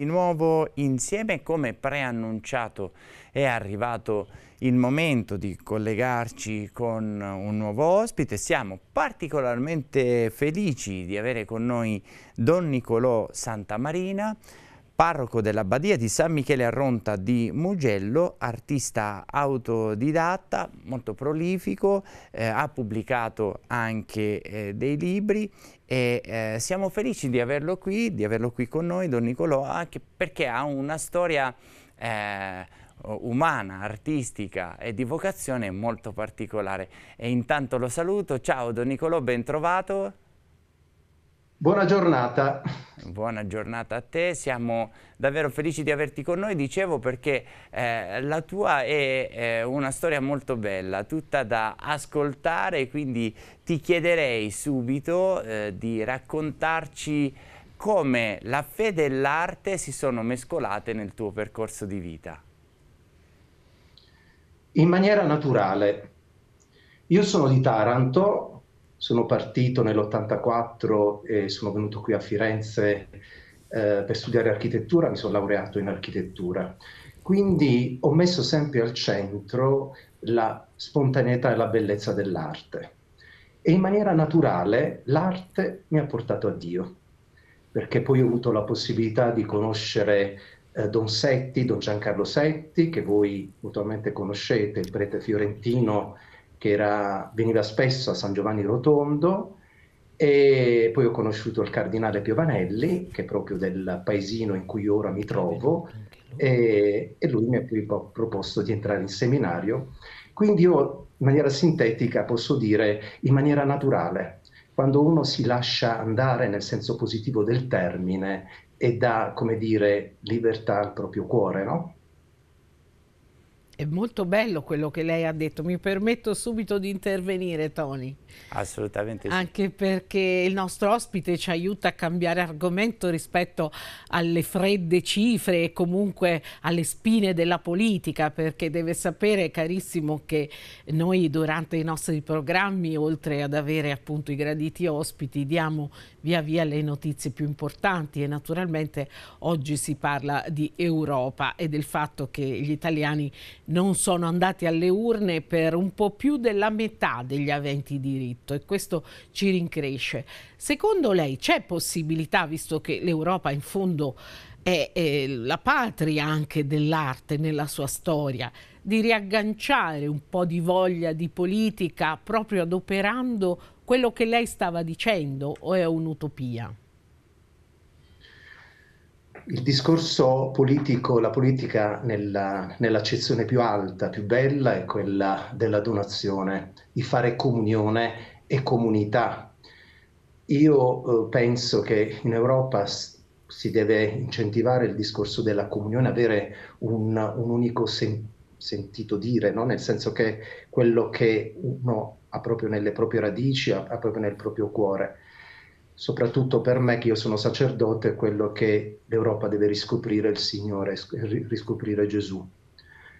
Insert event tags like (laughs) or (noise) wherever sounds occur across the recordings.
Di nuovo insieme, come preannunciato, è arrivato il momento di collegarci con un nuovo ospite. Siamo particolarmente felici di avere con noi Don Nicolò Santamarina, parroco dell'abbadia di San Michele Arronta di Mugello, artista autodidatta, molto prolifico, eh, ha pubblicato anche eh, dei libri e eh, siamo felici di averlo qui, di averlo qui con noi, Don Nicolò, anche perché ha una storia eh, umana, artistica e di vocazione molto particolare. E intanto lo saluto, ciao Don Nicolò, ben trovato. Buona giornata. Buona giornata a te, siamo davvero felici di averti con noi, dicevo perché eh, la tua è, è una storia molto bella, tutta da ascoltare, quindi ti chiederei subito eh, di raccontarci come la fede e l'arte si sono mescolate nel tuo percorso di vita. In maniera naturale. Io sono di Taranto, sono partito nell'84 e sono venuto qui a Firenze eh, per studiare architettura, mi sono laureato in architettura. Quindi ho messo sempre al centro la spontaneità e la bellezza dell'arte. E in maniera naturale l'arte mi ha portato a Dio, perché poi ho avuto la possibilità di conoscere eh, Don Setti, Don Giancarlo Setti, che voi mutualmente conoscete, il prete fiorentino che era, veniva spesso a San Giovanni Rotondo e poi ho conosciuto il cardinale Piovanelli, che è proprio del paesino in cui ora mi trovo, e, e lui mi ha poi proposto di entrare in seminario. Quindi io in maniera sintetica posso dire in maniera naturale, quando uno si lascia andare nel senso positivo del termine e dà, come dire, libertà al proprio cuore, no? È molto bello quello che lei ha detto, mi permetto subito di intervenire Tony. Assolutamente sì. Anche perché il nostro ospite ci aiuta a cambiare argomento rispetto alle fredde cifre e comunque alle spine della politica, perché deve sapere carissimo che noi durante i nostri programmi, oltre ad avere appunto i graditi ospiti, diamo via via le notizie più importanti e naturalmente oggi si parla di Europa e del fatto che gli italiani non sono andati alle urne per un po' più della metà degli aventi diritto e questo ci rincresce. Secondo lei c'è possibilità, visto che l'Europa in fondo è, è la patria anche dell'arte nella sua storia, di riagganciare un po' di voglia di politica proprio adoperando quello che lei stava dicendo o è un'utopia? il discorso politico, la politica nella, nell'accezione più alta, più bella, è quella della donazione, di fare comunione e comunità. Io eh, penso che in Europa si deve incentivare il discorso della comunione, avere un, un unico sen- sentito dire, no? nel senso che quello che uno ha proprio nelle proprie radici, ha, ha proprio nel proprio cuore soprattutto per me che io sono sacerdote, è quello che l'Europa deve riscoprire il Signore, riscoprire Gesù.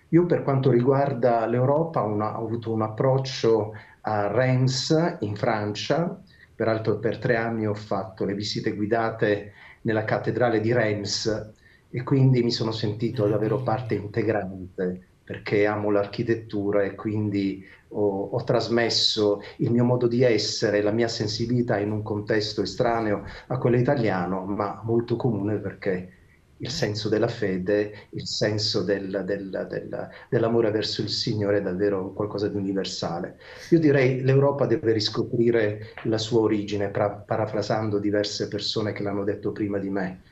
Io per quanto riguarda l'Europa una, ho avuto un approccio a Reims in Francia, peraltro per tre anni ho fatto le visite guidate nella cattedrale di Reims e quindi mi sono sentito davvero parte integrante perché amo l'architettura e quindi ho, ho, trasmesso il mio modo di essere, la mia sensibilità in un contesto estraneo a quello italiano, ma molto comune perché il senso della fede, il senso del, del, del, dell'amore verso il Signore è davvero qualcosa di universale. Io direi che l'Europa deve riscoprire la sua origine, pra, parafrasando diverse persone che l'hanno detto prima di me,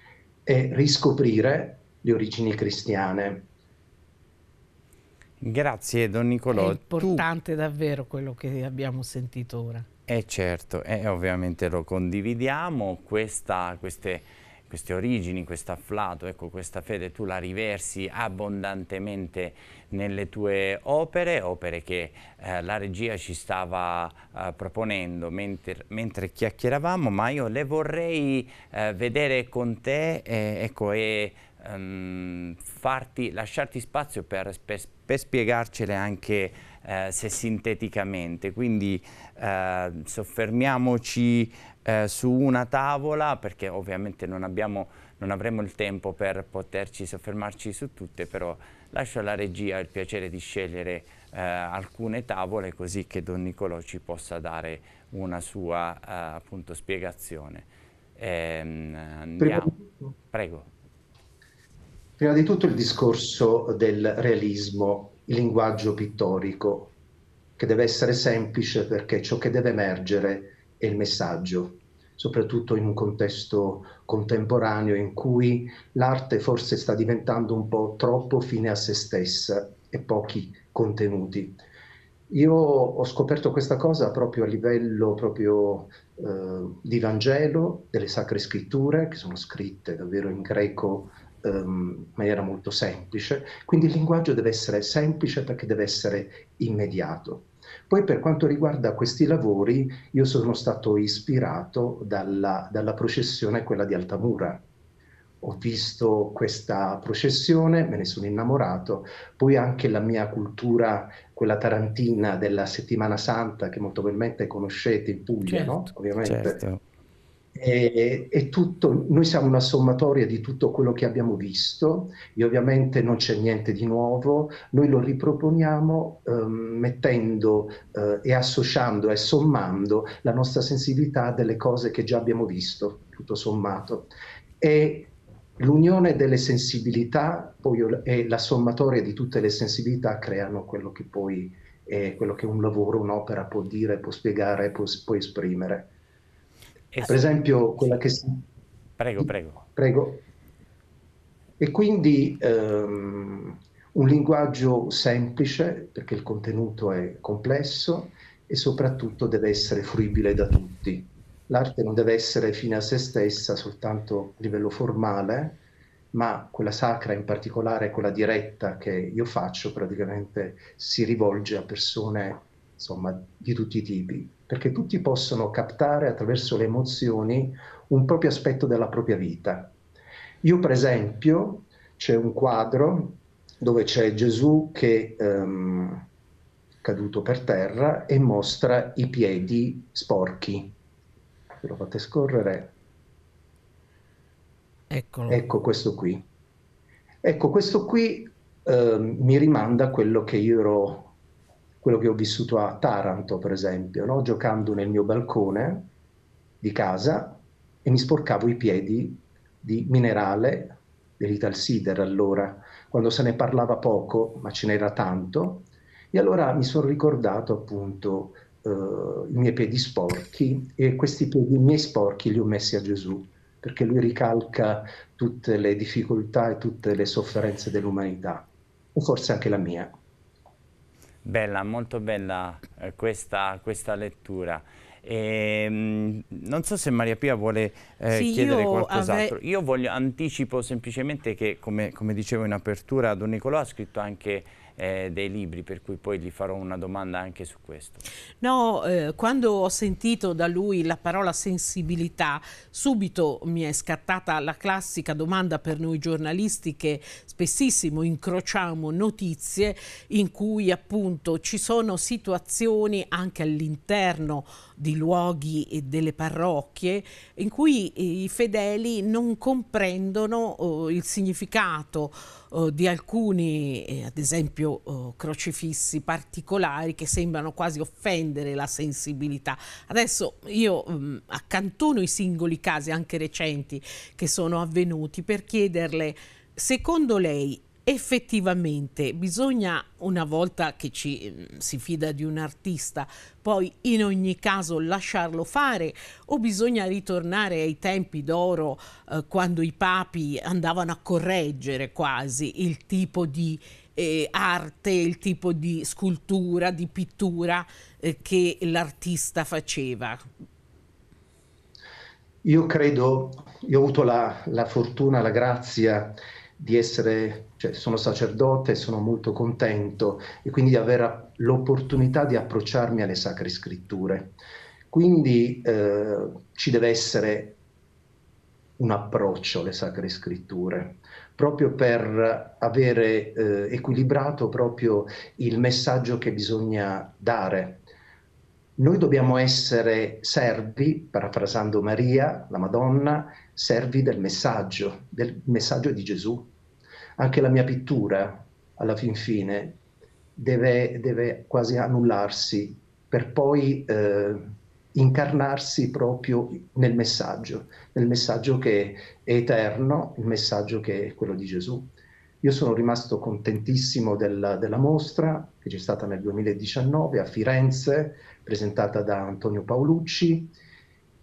e riscoprire le origini cristiane, Grazie Don Nicolò. È importante tu... davvero quello che abbiamo sentito ora. Eh certo, eh, ovviamente lo condividiamo, Questa, queste, queste, origini, questo afflato, ecco, questa fede tu la riversi abbondantemente nelle tue opere, opere che eh, la regia ci stava eh, proponendo mentre, mentre, chiacchieravamo, ma io le vorrei eh, vedere con te eh, ecco, e um, farti, lasciarti spazio per, per per spiegarcele anche eh, se sinteticamente, quindi eh, soffermiamoci eh, su una tavola perché ovviamente non, abbiamo, non, avremo il tempo per poterci soffermarci su tutte, però lascio alla regia il piacere di scegliere eh, alcune tavole così che Don Nicolò ci possa dare una sua eh, appunto, spiegazione. Ehm, andiamo. Prego. Prima di tutto il discorso del realismo, il linguaggio pittorico, che deve essere semplice perché ciò che deve emergere è il messaggio, soprattutto in un contesto contemporaneo in cui l'arte forse sta diventando un po' troppo fine a se stessa e pochi contenuti. Io ho scoperto questa cosa proprio a livello proprio, eh, di Vangelo, delle sacre scritture, che sono scritte davvero in greco Ehm, in maniera molto semplice, quindi il linguaggio deve essere semplice perché deve essere immediato. Poi per quanto riguarda questi lavori, io sono stato ispirato dalla, dalla processione, quella di Altamura. Ho visto questa processione, me ne sono innamorato, poi anche la mia cultura, quella tarantina della settimana santa che molto probabilmente conoscete in Puglia, certo, no? Ovviamente. Certo eh, è, e tutto, noi siamo una sommatoria di tutto quello che abbiamo visto e ovviamente non c'è niente di nuovo, noi lo riproponiamo eh, mettendo eh, e associando e sommando la nostra sensibilità delle cose che già abbiamo visto, tutto sommato. E l'unione delle sensibilità poi, e la sommatoria di tutte le sensibilità creano quello che poi è quello che un lavoro, un'opera può dire, può spiegare, può, può esprimere per esempio quella che si... Prego, prego. prego. E quindi ehm, un linguaggio semplice, perché il contenuto è complesso e soprattutto deve essere fruibile da tutti. L'arte non deve essere fine a se stessa soltanto a livello formale, ma quella sacra in particolare, quella diretta che io faccio, praticamente si rivolge a persone insomma, di tutti i tipi, perché tutti possono captare attraverso le emozioni un proprio aspetto della propria vita. Io per esempio c'è un quadro dove c'è Gesù che ehm, caduto per terra e mostra i piedi sporchi. Ve Lo fate scorrere. Eccolo. Ecco questo qui. Ecco, questo qui eh, mi rimanda a quello che io ero quello che ho vissuto a Taranto, per esempio, no? giocando nel mio balcone di casa e mi sporcavo i piedi di minerale dell'ital Sider allora, quando se ne parlava poco, ma ce n'era tanto, e allora mi sono ricordato appunto eh, i miei piedi sporchi e questi piedi i miei sporchi li ho messi a Gesù, perché lui ricalca tutte le difficoltà e tutte le sofferenze dell'umanità, o forse anche la mia. Bella, molto bella eh, questa, questa, lettura. E, ehm, mh, non so se Maria Pia vuole eh, sì, chiedere io qualcos'altro. Ave... Io voglio, anticipo semplicemente che, come, come dicevo in apertura, Don Nicolò ha scritto anche eh, dei libri, per cui poi gli farò una domanda anche su questo. No, eh, quando ho sentito da lui la parola sensibilità, subito mi è scattata la classica domanda per noi giornalisti che spessissimo incrociamo notizie in cui appunto ci sono situazioni anche all'interno di luoghi e delle parrocchie in cui i fedeli non comprendono eh, il significato di alcuni, eh, ad esempio, eh, crocifissi particolari che sembrano quasi offendere la sensibilità. Adesso io mh, mm, accantono i singoli casi, anche recenti, che sono avvenuti per chiederle, secondo lei effettivamente bisogna una volta che ci mm, si fida di un artista poi in ogni caso lasciarlo fare o bisogna ritornare ai tempi d'oro eh, quando i papi andavano a correggere quasi il tipo di eh, arte, il tipo di scultura, di pittura eh, che l'artista faceva? Io credo, io ho avuto la, la fortuna, la grazia di essere cioè, sono sacerdote, sono molto contento e quindi di avere l'opportunità di approcciarmi alle sacre scritture. Quindi eh, ci deve essere un approccio alle sacre scritture, proprio per avere eh, equilibrato proprio il messaggio che bisogna dare. Noi dobbiamo essere servi, parafrasando Maria, la Madonna, servi del messaggio, del messaggio di Gesù, anche la mia pittura, alla fin fine, deve, deve quasi annullarsi per poi eh, incarnarsi proprio nel messaggio, nel messaggio che è eterno, il messaggio che è quello di Gesù. Io sono rimasto contentissimo della, della mostra che c'è stata nel 2019 a Firenze, presentata da Antonio Paolucci,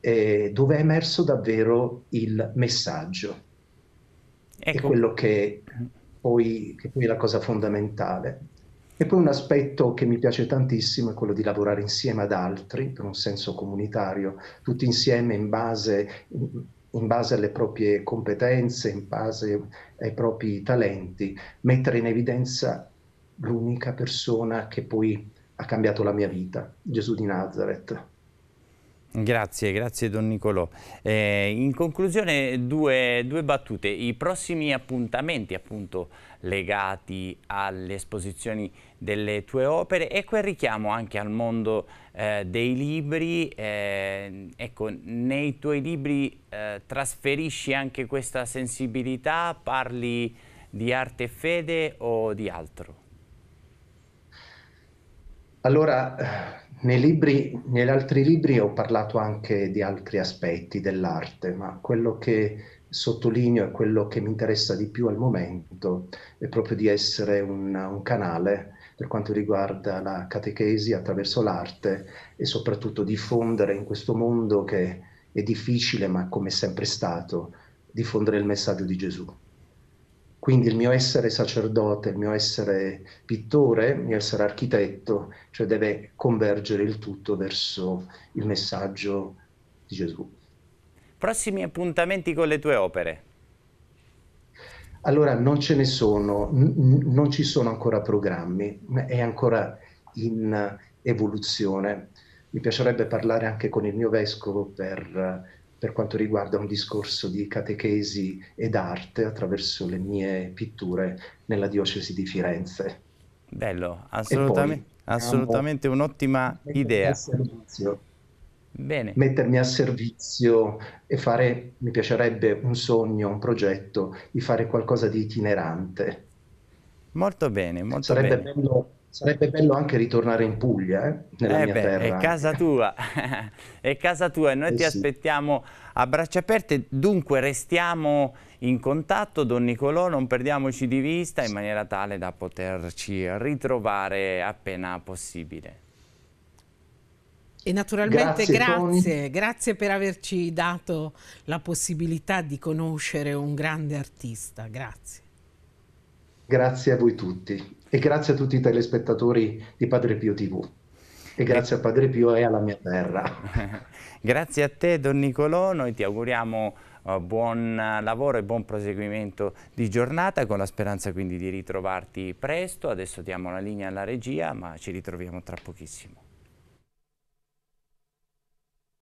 eh, dove è emerso davvero il messaggio Ecco. È quello che poi, che poi è la cosa fondamentale. E poi un aspetto che mi piace tantissimo è quello di lavorare insieme ad altri, per un senso comunitario, tutti insieme in base, in base alle proprie competenze, in base ai propri talenti, mettere in evidenza l'unica persona che poi ha cambiato la mia vita, Gesù di Nazareth. Grazie, grazie Don Nicolò. Eh, in conclusione due, due, battute, i prossimi appuntamenti appunto legati alle esposizioni delle tue opere e quel richiamo anche al mondo eh, dei libri, eh, ecco nei tuoi libri eh, trasferisci anche questa sensibilità, parli di arte e fede o di altro? Allora nei libri, negli altri libri ho parlato anche di altri aspetti dell'arte, ma quello che sottolineo e quello che mi interessa di più al momento è proprio di essere un, un canale per quanto riguarda la catechesi attraverso l'arte e soprattutto diffondere in questo mondo che è difficile, ma come è sempre stato, diffondere il messaggio di Gesù. Quindi il mio essere sacerdote, il mio essere pittore, il mio essere architetto, cioè deve convergere il tutto verso il messaggio di Gesù. Prossimi appuntamenti con le tue opere? Allora, non ce ne sono, non ci sono ancora programmi, è ancora in evoluzione. Mi piacerebbe parlare anche con il mio vescovo per per quanto riguarda un discorso di catechesi ed arte attraverso le mie pitture nella diocesi di Firenze. Bello, assolutamente, assolutamente un'ottima idea. Bene. mettermi a servizio e fare, mi piacerebbe un sogno, un progetto di fare qualcosa di itinerante. Molto bene, molto Sarebbe bene. bello Sarebbe bello anche ritornare in Puglia, eh? nella eh beh, terra. (laughs) È casa tua, è casa tua e noi eh ti sì. aspettiamo a braccia aperte. Dunque restiamo in contatto, Don Nicolò, non perdiamoci di vista in maniera tale da poterci ritrovare appena possibile. E naturalmente grazie, grazie, grazie per averci dato la possibilità di conoscere un grande artista, grazie. Grazie a voi tutti e grazie a tutti i telespettatori di Padre Pio TV. E grazie a Padre Pio e alla mia terra. (laughs) grazie a te Don Nicolò, noi ti auguriamo eh, buon lavoro e buon proseguimento di giornata con la speranza quindi di ritrovarti presto. Adesso diamo la linea alla regia ma ci ritroviamo tra pochissimo.